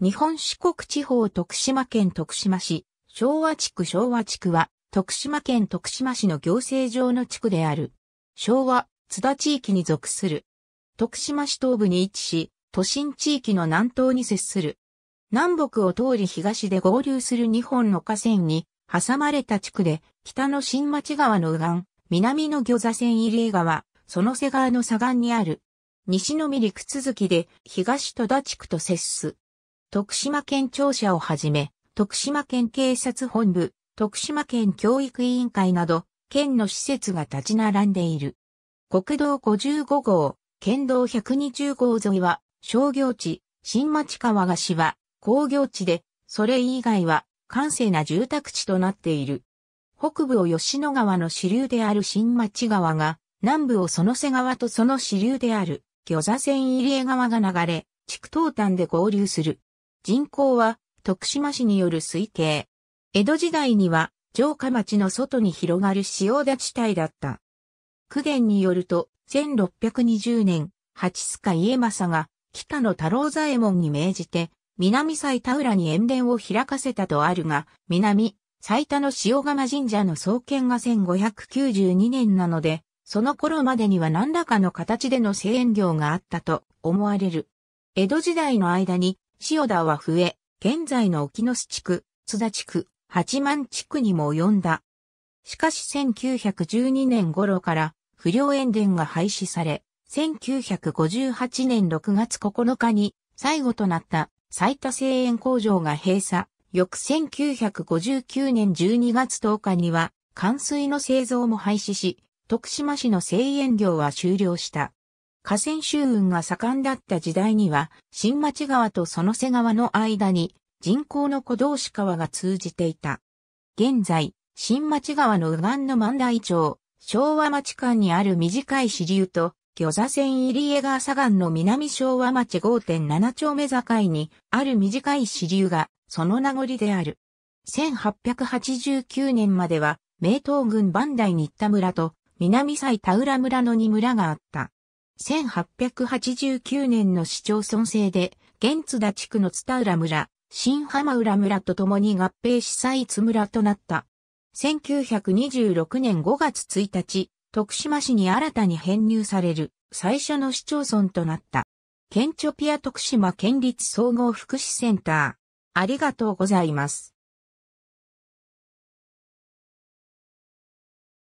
日本四国地方徳島県徳島市、昭和地区昭和地区は、徳島県徳島市の行政上の地区である。昭和、津田地域に属する。徳島市東部に位置し、都心地域の南東に接する。南北を通り東で合流する日本の河川に挟まれた地区で、北の新町川の右岸、南の魚座線入江川、その瀬川の左岸にある。西のみ陸続きで東戸田地区と接す。徳島県庁舎をはじめ、徳島県警察本部、徳島県教育委員会など、県の施設が立ち並んでいる。国道55号、県道120号沿いは、商業地、新町川が市は、工業地で、それ以外は、閑静な住宅地となっている。北部を吉野川の支流である新町川が、南部をその瀬川とその支流である、魚座線入江川が流れ、地区東端で合流する。人口は徳島市による推計。江戸時代には城下町の外に広がる塩田地帯だった。区言によると、1620年、八須賀家政が北の太郎左衛門に命じて、南埼田浦に塩田を開かせたとあるが、南埼田の塩釜神社の創建が1592年なので、その頃までには何らかの形での制塩業があったと思われる。江戸時代の間に塩田は増え、現在の沖野市地区、津田地区、八幡地区にも及んだ。しかし1912年頃から不良塩田が廃止され、1958年6月9日に最後となった最多製塩工場が閉鎖。翌1959年12月10日には、冠水の製造も廃止し、徳島市の製塩業は終了した。河川周運が盛んだった時代には、新町川とその瀬川の間に人工の小道子川が通じていた。現在、新町川の右岸の万代町、昭和町間にある短い支流と、魚座線入江川左岸の南昭和町5.7丁目境にある短い支流が、その名残である。1889年までは、名東郡万代新田村と南西田浦村の2村があった。1889年の市町村制で、現津田地区の津田浦村、新浜浦村と共に合併し佐津村となった。1926年5月1日、徳島市に新たに編入される最初の市町村となった。県庁ピア徳島県立総合福祉センター。ありがとうございます。